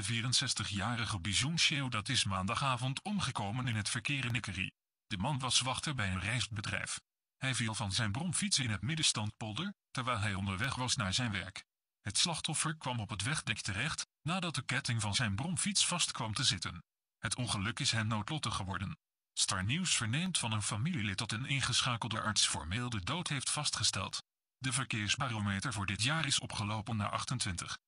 De 64-jarige bijzonder dat is maandagavond omgekomen in het verkeer in Nikkerie. De man was wachter bij een reisbedrijf. Hij viel van zijn bromfiets in het middenstandpolder, terwijl hij onderweg was naar zijn werk. Het slachtoffer kwam op het wegdek terecht, nadat de ketting van zijn bromfiets vast kwam te zitten. Het ongeluk is hem noodlottig geworden. Star News verneemt van een familielid dat een ingeschakelde arts formeel de dood heeft vastgesteld. De verkeersbarometer voor dit jaar is opgelopen naar 28.